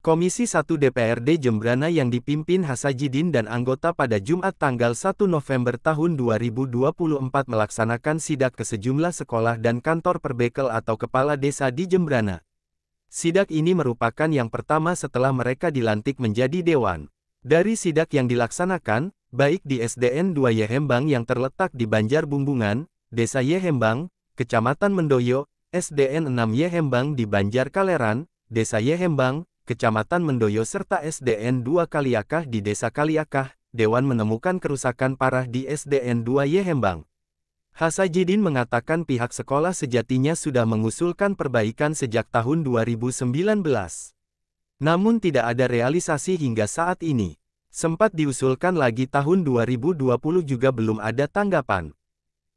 Komisi 1 DPRD Jembrana yang dipimpin Hasajidin dan anggota pada Jumat tanggal 1 November tahun 2024 melaksanakan sidak ke sejumlah sekolah dan kantor perbekel atau kepala desa di Jembrana. Sidak ini merupakan yang pertama setelah mereka dilantik menjadi dewan. Dari sidak yang dilaksanakan, baik di SDN 2 Yehembang yang terletak di Banjar Bumbungan, Desa Yehembang, Kecamatan Mendoyo, SDN 6 Yehembang di Banjar Kaleran, Desa Yehembang, Kecamatan Mendoyo serta SDN 2 Kaliakah di Desa Kaliakah, Dewan menemukan kerusakan parah di SDN 2 Yehembang. Hasajidin mengatakan pihak sekolah sejatinya sudah mengusulkan perbaikan sejak tahun 2019. Namun tidak ada realisasi hingga saat ini. Sempat diusulkan lagi tahun 2020 juga belum ada tanggapan.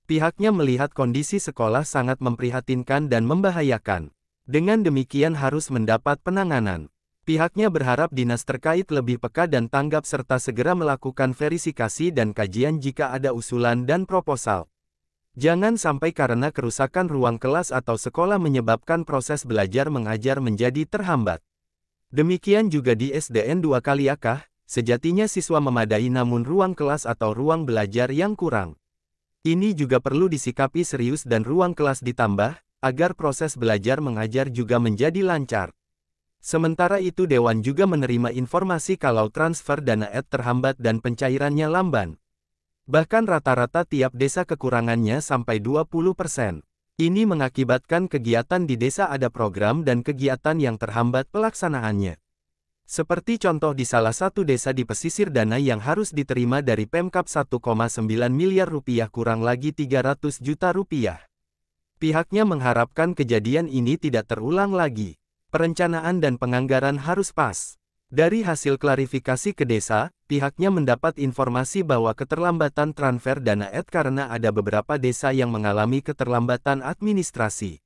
Pihaknya melihat kondisi sekolah sangat memprihatinkan dan membahayakan. Dengan demikian harus mendapat penanganan. Pihaknya berharap dinas terkait lebih peka dan tanggap serta segera melakukan verifikasi dan kajian jika ada usulan dan proposal. Jangan sampai karena kerusakan ruang kelas atau sekolah menyebabkan proses belajar mengajar menjadi terhambat. Demikian juga di SDN 2 Kaliakah, sejatinya siswa memadai namun ruang kelas atau ruang belajar yang kurang. Ini juga perlu disikapi serius dan ruang kelas ditambah, agar proses belajar mengajar juga menjadi lancar. Sementara itu Dewan juga menerima informasi kalau transfer dana ad terhambat dan pencairannya lamban. Bahkan rata-rata tiap desa kekurangannya sampai 20 persen. Ini mengakibatkan kegiatan di desa ada program dan kegiatan yang terhambat pelaksanaannya. Seperti contoh di salah satu desa di pesisir dana yang harus diterima dari Pemkap 1,9 miliar rupiah kurang lagi 300 juta rupiah. Pihaknya mengharapkan kejadian ini tidak terulang lagi perencanaan dan penganggaran harus pas. Dari hasil klarifikasi ke desa, pihaknya mendapat informasi bahwa keterlambatan transfer dana ET karena ada beberapa desa yang mengalami keterlambatan administrasi.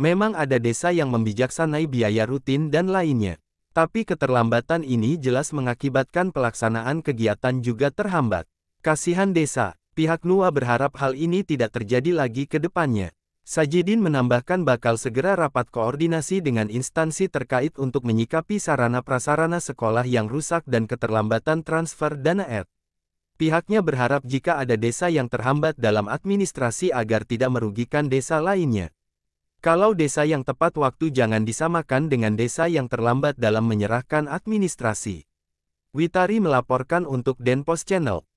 Memang ada desa yang membijaksanai biaya rutin dan lainnya. Tapi keterlambatan ini jelas mengakibatkan pelaksanaan kegiatan juga terhambat. Kasihan desa, pihak NUA berharap hal ini tidak terjadi lagi ke depannya. Sajidin menambahkan bakal segera rapat koordinasi dengan instansi terkait untuk menyikapi sarana-prasarana sekolah yang rusak dan keterlambatan transfer dana R. Pihaknya berharap jika ada desa yang terhambat dalam administrasi agar tidak merugikan desa lainnya. Kalau desa yang tepat waktu jangan disamakan dengan desa yang terlambat dalam menyerahkan administrasi. Witari melaporkan untuk Denpos Channel.